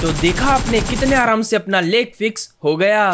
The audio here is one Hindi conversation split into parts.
तो देखा आपने कितने आराम से अपना लेग फिक्स हो गया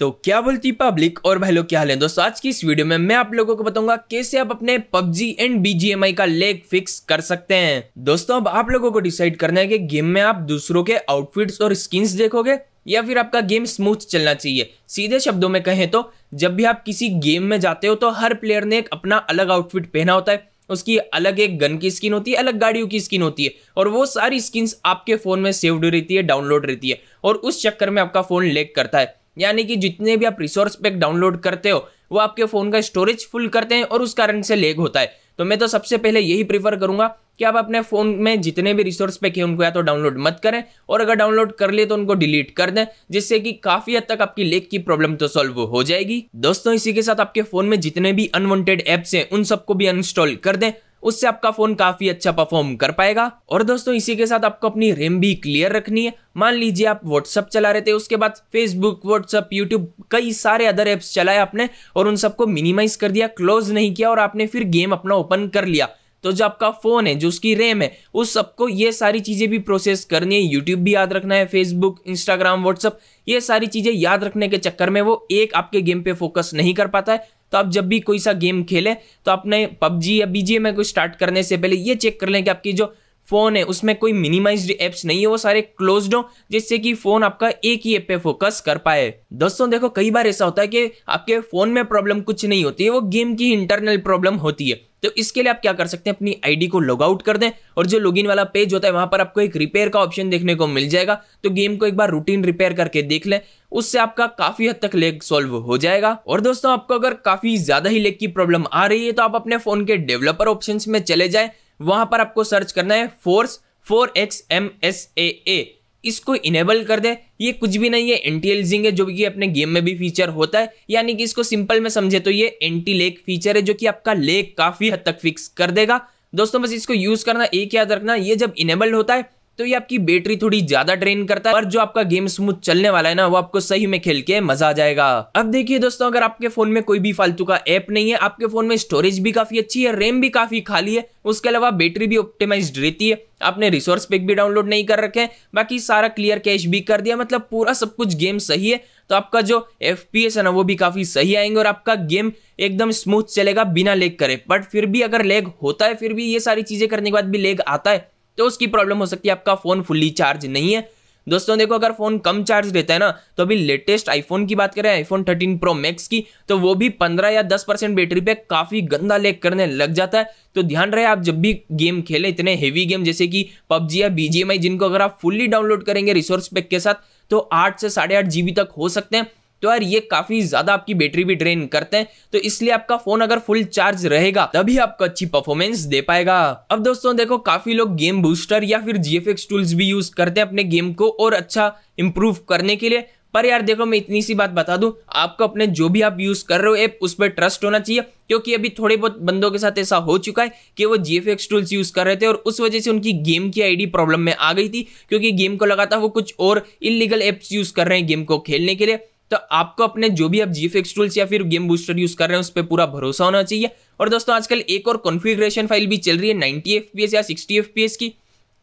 तो क्या बोलती पब्लिक और भाई लोग क्या हाल है दोस्तों आज की इस वीडियो में मैं आप लोगों को बताऊंगा कैसे आप अपने पबजी एंड बीजीएमआई का लेग फिक्स कर सकते हैं दोस्तों अब आप लोगों को डिसाइड करना है कि गेम में आप दूसरों के आउटफिट्स और स्किन्स देखोगे या फिर आपका गेम स्मूथ चलना चाहिए सीधे शब्दों में कहें तो जब भी आप किसी गेम में जाते हो तो हर प्लेयर ने एक अपना अलग आउटफिट पहना होता है उसकी अलग एक गन की स्किन होती है अलग गाड़ियों की स्किन होती है और वो सारी स्किन्स आपके फ़ोन में सेव्ड रहती है डाउनलोड रहती है और उस चक्कर में आपका फ़ोन लेक करता है यानी कि जितने भी आप रिसोर्स पैक डाउनलोड करते हो वो आपके फ़ोन का स्टोरेज फुल करते हैं और उस कारण से लेग होता है तो मैं तो सबसे पहले यही प्रीफर करूंगा कि आप अपने फ़ोन में जितने भी रिसोर्स पैक हैं उनको या तो डाउनलोड मत करें और अगर डाउनलोड कर लिए तो उनको डिलीट कर दें जिससे कि काफ़ी हद तक आपकी लेक की प्रॉब्लम तो सॉल्व हो जाएगी दोस्तों इसी के साथ आपके फ़ोन में जितने भी अनवॉन्टेड ऐप्स हैं उन सबको भी अनइंस्टॉल कर दें उससे आपका फोन काफी अच्छा परफॉर्म कर पाएगा और दोस्तों इसी के साथ आपको अपनी रैम भी क्लियर रखनी है मान लीजिए आप व्हाट्सअप चला रहे थे उसके बाद फेसबुक व्हाट्सअप यूट्यूब कई सारे अदर ऐप्स चलाए आपने और उन सबको मिनिमाइज कर दिया क्लोज नहीं किया और आपने फिर गेम अपना ओपन कर लिया तो जो आपका फ़ोन है जो उसकी रैम है उस सबको ये सारी चीज़ें भी प्रोसेस करनी है यूट्यूब भी याद रखना है फेसबुक इंस्टाग्राम व्हाट्सअप ये सारी चीज़ें याद रखने के चक्कर में वो एक आपके गेम पे फोकस नहीं कर पाता है तो आप जब भी कोई सा गेम खेलें तो आपने पबजी या बीजे में कोई स्टार्ट करने से पहले ये चेक कर लें कि आपकी जो फ़ोन है उसमें कोई मिनिमाइज्ड एप्स नहीं है वो सारे क्लोज्ड हो जिससे कि फ़ोन आपका एक ही ऐप पे फोकस कर पाए दोस्तों देखो कई बार ऐसा होता है कि आपके फ़ोन में प्रॉब्लम कुछ नहीं होती है वो गेम की इंटरनल प्रॉब्लम होती है तो इसके लिए आप क्या कर सकते हैं अपनी आईडी को लॉग आउट कर दें और जो लॉगिन वाला पेज होता है वहां पर आपको एक रिपेयर का ऑप्शन देखने को मिल जाएगा तो गेम को एक बार रूटीन रिपेयर करके देख लें उससे आपका काफी हद तक लेग सॉल्व हो जाएगा और दोस्तों आपको अगर काफी ज्यादा ही लेग की प्रॉब्लम आ रही है तो आप अपने फोन के डेवलपर ऑप्शन में चले जाए वहां पर आपको सर्च करना है force four X M S A A इसको इनेबल कर दे ये कुछ भी नहीं है एंटी एलिजिंग है जो कि अपने गेम में भी फीचर होता है यानी कि इसको सिंपल में समझे तो ये एंटी लेक फीचर है जो कि आपका लेक काफ़ी हद तक फिक्स कर देगा दोस्तों बस इसको यूज़ करना एक याद रखना ये जब इनेबल होता है तो ये आपकी बैटरी थोड़ी ज्यादा ड्रेन करता है पर जो आपका गेम स्मूथ चलने वाला है ना वो आपको सही में खेल के मजा आ जाएगा अब देखिए दोस्तों अगर आपके फोन में कोई भी फालतू का ऐप नहीं है आपके फोन में स्टोरेज भी काफी अच्छी है रैम भी काफी खाली है उसके अलावा बैटरी भी ऑप्टिमाइज्ड रहती है आपने रिसोर्स पैक भी डाउनलोड नहीं कर रखे बाकी सारा क्लियर कैश भी कर दिया मतलब पूरा सब कुछ गेम सही है तो आपका जो एफ है ना वो भी काफ़ी सही आएंगे और आपका गेम एकदम स्मूथ चलेगा बिना लेग करे बट फिर भी अगर लेग होता है फिर भी ये सारी चीज़ें करने के बाद भी लेग आता है तो उसकी प्रॉब्लम हो सकती है आपका फ़ोन फुल्ली चार्ज नहीं है दोस्तों देखो अगर फ़ोन कम चार्ज रहता है ना तो अभी लेटेस्ट आईफोन की बात करें आईफोन 13 प्रो मैक्स की तो वो भी 15 या 10 परसेंट बैटरी पे काफ़ी गंदा लेक करने लग जाता है तो ध्यान रहे आप जब भी गेम खेले इतने हेवी गेम जैसे कि पबजी या बीजीएमआई जिनको अगर आप फुल्ली डाउनलोड करेंगे रिसोर्स पैक के साथ तो आठ से साढ़े आठ जीबी तक हो सकते हैं तो यार ये काफ़ी ज़्यादा आपकी बैटरी भी ड्रेन करते हैं तो इसलिए आपका फ़ोन अगर फुल चार्ज रहेगा तभी आपको अच्छी परफॉर्मेंस दे पाएगा अब दोस्तों देखो काफ़ी लोग गेम बूस्टर या फिर जी टूल्स भी यूज़ करते हैं अपने गेम को और अच्छा इम्प्रूव करने के लिए पर यार देखो मैं इतनी सी बात बता दूं आपको अपने जो भी आप यूज़ कर रहे हो ऐप उस पर ट्रस्ट होना चाहिए क्योंकि अभी थोड़े बहुत बंदों के साथ ऐसा हो चुका है कि वो जी टूल्स यूज़ कर रहे थे और उस वजह से उनकी गेम की आईडी प्रॉब्लम में आ गई थी क्योंकि गेम को लगा था वो कुछ और इलीगल एप्स यूज़ कर रहे हैं गेम को खेलने के लिए तो आपको अपने जो भी आप जीफ एक्स टूल्स या फिर गेम बूस्टर यूज कर रहे हैं उस पर पूरा भरोसा होना चाहिए और दोस्तों आजकल एक और कॉन्फ़िगरेशन फाइल भी चल रही है नाइन्टी एफ या सिक्सटी एफ की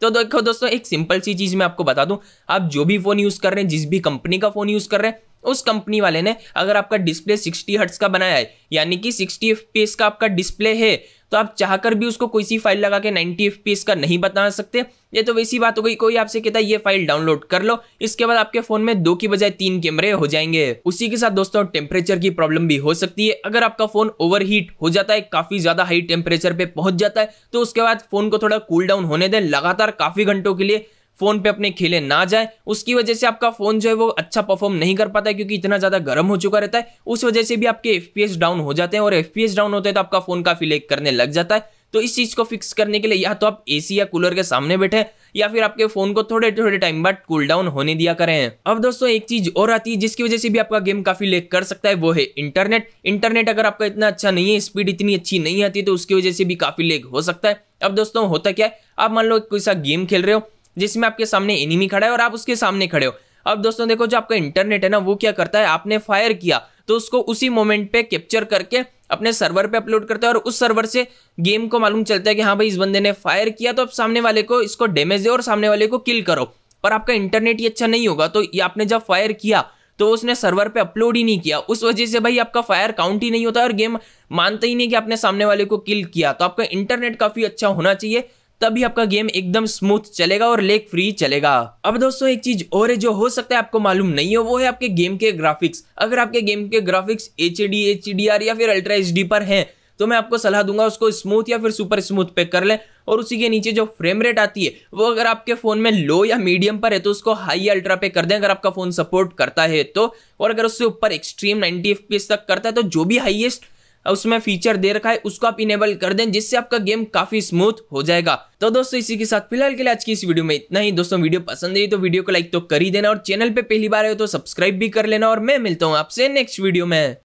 तो देखो दोस्तों एक सिंपल सी चीज़ मैं आपको बता दूं आप जो भी फ़ोन यूज़ कर रहे हैं जिस भी कंपनी का फ़ोन यूज़ कर रहे हैं उस कंपनी वाले ने अगर आपका डिस्प्ले सिक्सटी हर्ट्स का बनाया है यानी कि सिक्सटी एफ का आपका डिस्प्ले है तो आप चाहकर भी उसको कोई सी फाइल लगा के 90 एफ का नहीं बता सकते ये तो वैसी बात हो गई कोई आपसे कहता है ये फाइल डाउनलोड कर लो इसके बाद आपके फोन में दो की बजाय तीन कैमरे हो जाएंगे उसी के साथ दोस्तों टेम्परेचर की प्रॉब्लम भी हो सकती है अगर आपका फोन ओवर हो जाता है काफी ज्यादा हाई टेम्परेचर पे पहुंच जाता है तो उसके बाद फोन को थोड़ा कूल डाउन होने दें लगातार काफी घंटों के लिए फ़ोन पे अपने खेले ना जाए उसकी वजह से आपका फ़ोन जो है वो अच्छा परफॉर्म नहीं कर पाता है क्योंकि इतना ज़्यादा गर्म हो चुका रहता है उस वजह से भी आपके एफ डाउन हो जाते हैं और एफ डाउन होते हैं तो आपका फ़ोन काफ़ी लेक करने लग जाता है तो इस चीज़ को फिक्स करने के लिए या तो आप एसी या कूलर के सामने बैठे या फिर आपके फोन को थोड़े थोड़े टाइम बाद कूल डाउन होने दिया करें अब दोस्तों एक चीज और आती है जिसकी वजह से भी आपका गेम काफी लेक कर सकता है वो है इंटरनेट इंटरनेट अगर आपका इतना अच्छा नहीं है स्पीड इतनी अच्छी नहीं आती तो उसकी वजह से भी काफी लेक हो सकता है अब दोस्तों होता क्या है आप मान लो कोई सा गेम खेल रहे हो जिसमें आपके सामने एनिमी खड़ा है और आप उसके सामने खड़े हो अब दोस्तों देखो जो आपका इंटरनेट है ना वो क्या करता है आपने फायर किया तो उसको उसी मोमेंट पे कैप्चर करके अपने सर्वर पे अपलोड करता है और उस सर्वर से गेम को मालूम चलता है कि हाँ भाई इस बंदे ने फायर किया तो अब सामने वाले को इसको डैमेज दो और सामने वाले को किल करो पर आपका इंटरनेट ही अच्छा नहीं होगा तो ये आपने जब फायर किया तो उसने सर्वर पे अपलोड ही नहीं किया उस वजह से भाई आपका फायर काउंट ही नहीं होता और गेम मानता ही नहीं कि आपने सामने वाले को किल किया तो आपका इंटरनेट काफ़ी अच्छा होना चाहिए तभी आपका गेम एकदम स्मूथ चलेगा और लेग फ्री चलेगा अब दोस्तों एक चीज और है जो हो सकता है आपको मालूम नहीं हो वो है आपके गेम के ग्राफिक्स अगर आपके गेम के graphics H D H D R या फिर अल्ट्रा एच डी पर हैं तो मैं आपको सलाह दूंगा उसको स्मूथ या फिर सुपर स्मूथ पे कर लें और उसी के नीचे जो फ्रेम रेट आती है वो अगर आपके फ़ोन में लो या मीडियम पर है तो उसको हाई या अल्ट्रा पे कर दें अगर आपका फ़ोन सपोर्ट करता है तो और अगर उससे ऊपर एक्सट्रीम नाइनटी एफ तक करता है तो जो भी हाइएस्ट उसमें फीचर दे रखा है उसको आप इनेबल कर दें जिससे आपका गेम काफी स्मूथ हो जाएगा तो दोस्तों इसी के साथ फिलहाल के लिए आज की इस वीडियो में इतना ही दोस्तों वीडियो पसंद आई तो वीडियो को लाइक तो कर ही देना और चैनल पे पहली बार आए तो सब्सक्राइब भी कर लेना और मैं मिलता हूँ आपसे नेक्स्ट वीडियो में